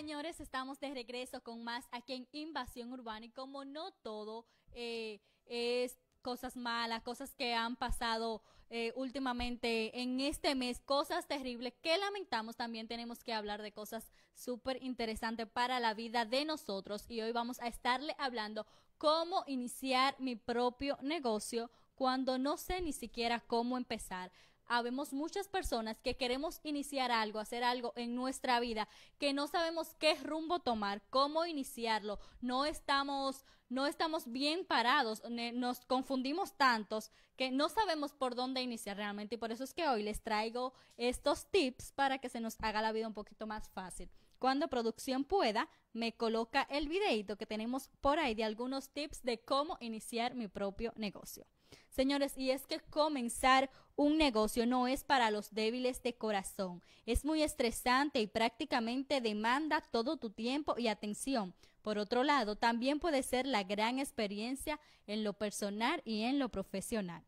Señores, estamos de regreso con más aquí en Invasión Urbana y como no todo eh, es cosas malas, cosas que han pasado eh, últimamente en este mes, cosas terribles que lamentamos, también tenemos que hablar de cosas súper interesantes para la vida de nosotros y hoy vamos a estarle hablando cómo iniciar mi propio negocio cuando no sé ni siquiera cómo empezar habemos muchas personas que queremos iniciar algo, hacer algo en nuestra vida, que no sabemos qué rumbo tomar, cómo iniciarlo, no estamos no estamos bien parados, nos confundimos tantos que no sabemos por dónde iniciar realmente y por eso es que hoy les traigo estos tips para que se nos haga la vida un poquito más fácil. Cuando producción pueda, me coloca el videito que tenemos por ahí de algunos tips de cómo iniciar mi propio negocio. Señores, y es que comenzar un negocio no es para los débiles de corazón. Es muy estresante y prácticamente demanda todo tu tiempo y atención. Por otro lado, también puede ser la gran experiencia en lo personal y en lo profesional.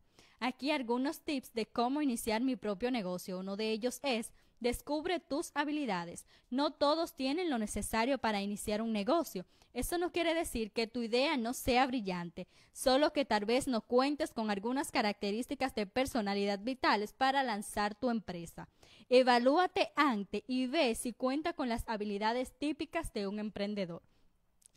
Aquí algunos tips de cómo iniciar mi propio negocio. Uno de ellos es Descubre tus habilidades. No todos tienen lo necesario para iniciar un negocio. Eso no quiere decir que tu idea no sea brillante, solo que tal vez no cuentes con algunas características de personalidad vitales para lanzar tu empresa. Evalúate antes y ve si cuenta con las habilidades típicas de un emprendedor.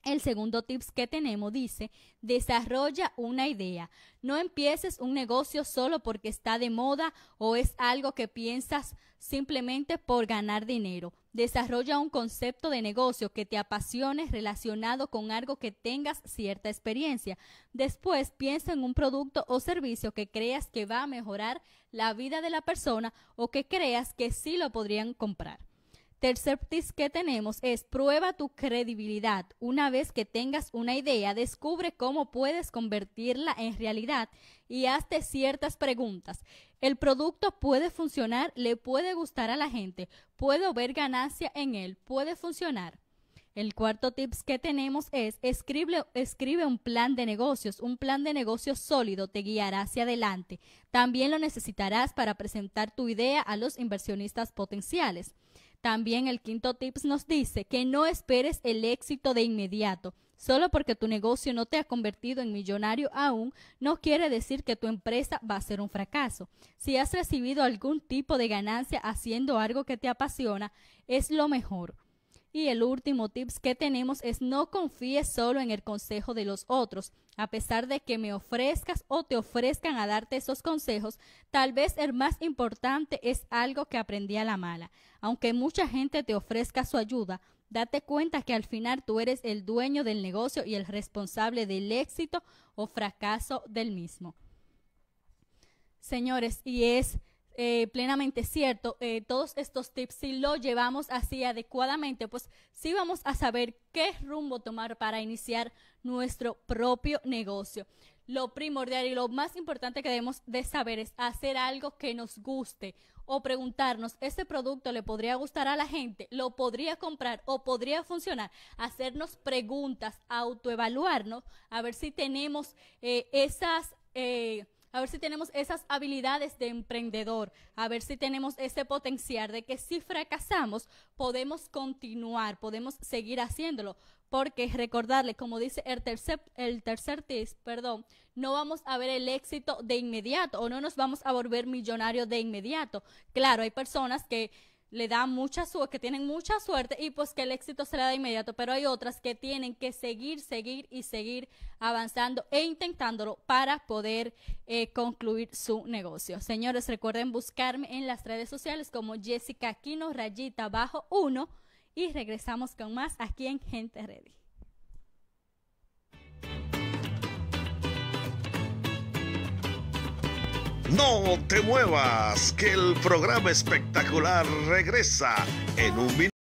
El segundo tips que tenemos dice, desarrolla una idea. No empieces un negocio solo porque está de moda o es algo que piensas simplemente por ganar dinero. Desarrolla un concepto de negocio que te apasione relacionado con algo que tengas cierta experiencia. Después piensa en un producto o servicio que creas que va a mejorar la vida de la persona o que creas que sí lo podrían comprar. Tercer tips que tenemos es prueba tu credibilidad. Una vez que tengas una idea, descubre cómo puedes convertirla en realidad y hazte ciertas preguntas. ¿El producto puede funcionar? ¿Le puede gustar a la gente? ¿Puedo ver ganancia en él? ¿Puede funcionar? El cuarto tips que tenemos es escribe, escribe, un plan de negocios. Un plan de negocios sólido te guiará hacia adelante. También lo necesitarás para presentar tu idea a los inversionistas potenciales. También el quinto tips nos dice que no esperes el éxito de inmediato. Solo porque tu negocio no te ha convertido en millonario aún, no quiere decir que tu empresa va a ser un fracaso. Si has recibido algún tipo de ganancia haciendo algo que te apasiona, es lo mejor. Y el último tips que tenemos es no confíes solo en el consejo de los otros. A pesar de que me ofrezcas o te ofrezcan a darte esos consejos, tal vez el más importante es algo que aprendí a la mala. Aunque mucha gente te ofrezca su ayuda, date cuenta que al final tú eres el dueño del negocio y el responsable del éxito o fracaso del mismo. Señores, y es eh, plenamente cierto, eh, todos estos tips, si lo llevamos así adecuadamente, pues sí vamos a saber qué rumbo tomar para iniciar nuestro propio negocio. Lo primordial y lo más importante que debemos de saber es hacer algo que nos guste o preguntarnos, ¿este producto le podría gustar a la gente? ¿Lo podría comprar o podría funcionar? Hacernos preguntas, autoevaluarnos, a ver si tenemos eh, esas a ver si tenemos esas habilidades de emprendedor, a ver si tenemos ese potencial de que si fracasamos podemos continuar, podemos seguir haciéndolo, porque recordarle, como dice el tercer, el tercer test, perdón, no vamos a ver el éxito de inmediato o no nos vamos a volver millonarios de inmediato. Claro, hay personas que le da mucha suerte, que tienen mucha suerte y pues que el éxito se le da inmediato, pero hay otras que tienen que seguir, seguir y seguir avanzando e intentándolo para poder eh, concluir su negocio. Señores, recuerden buscarme en las redes sociales como Jessica Aquino, rayita bajo uno, y regresamos con más aquí en Gente Ready. No te muevas, que el programa espectacular regresa en un minuto.